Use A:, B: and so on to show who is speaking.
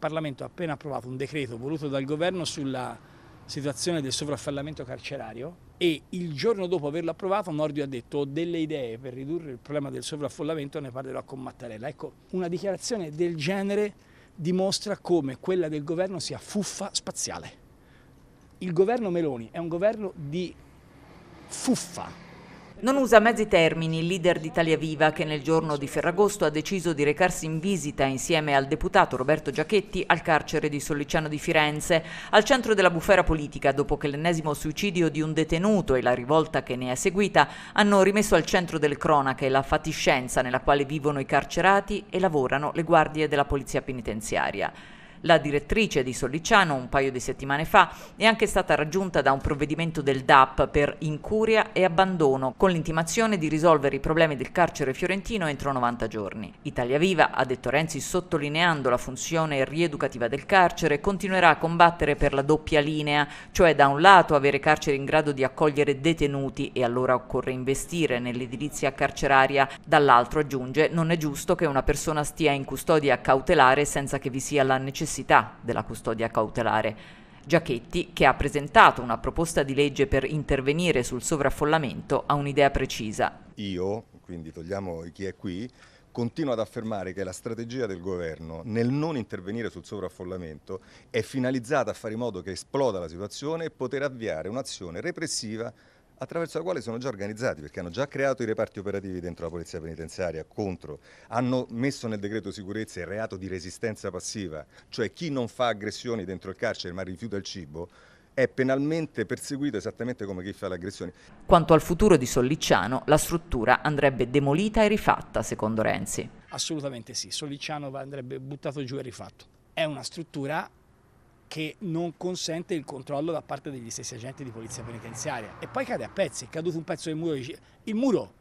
A: Parlamento ha appena approvato un decreto voluto dal governo sulla situazione del sovraffollamento carcerario e il giorno dopo averlo approvato Nordio ha detto ho delle idee per ridurre il problema del sovraffollamento ne parlerò con Mattarella. Ecco, una dichiarazione del genere dimostra come quella del governo sia fuffa spaziale. Il governo Meloni è un governo
B: di fuffa non usa mezzi termini il leader d'Italia Viva che nel giorno di Ferragosto ha deciso di recarsi in visita insieme al deputato Roberto Giachetti al carcere di Solliciano di Firenze, al centro della bufera politica dopo che l'ennesimo suicidio di un detenuto e la rivolta che ne è seguita hanno rimesso al centro delle cronache la fatiscenza nella quale vivono i carcerati e lavorano le guardie della polizia penitenziaria. La direttrice di Sollicciano un paio di settimane fa è anche stata raggiunta da un provvedimento del DAP per incuria e abbandono, con l'intimazione di risolvere i problemi del carcere fiorentino entro 90 giorni. Italia Viva, ha detto Renzi sottolineando la funzione rieducativa del carcere, continuerà a combattere per la doppia linea, cioè da un lato avere carceri in grado di accogliere detenuti e allora occorre investire nell'edilizia carceraria, dall'altro aggiunge non è giusto che una persona stia in custodia cautelare senza che vi sia la necessità necessità della custodia cautelare. Giachetti, che ha presentato una proposta di legge per intervenire sul sovraffollamento, ha un'idea precisa.
C: Io, quindi togliamo chi è qui, continuo ad affermare che la strategia del governo nel non intervenire sul sovraffollamento è finalizzata a fare in modo che esploda la situazione e poter avviare un'azione repressiva attraverso la quale sono già organizzati, perché hanno già creato i reparti operativi dentro la polizia penitenziaria contro, hanno messo nel decreto sicurezza il reato di resistenza passiva, cioè chi non fa aggressioni dentro il carcere ma rifiuta il cibo, è penalmente perseguito esattamente come chi fa l'aggressione.
B: Quanto al futuro di Solliciano, la struttura andrebbe demolita e rifatta, secondo Renzi.
A: Assolutamente sì, Solliciano andrebbe buttato giù e rifatto. È una struttura che non consente il controllo da parte degli stessi agenti di polizia penitenziaria. E poi cade a pezzi, è caduto un pezzo del muro. Il muro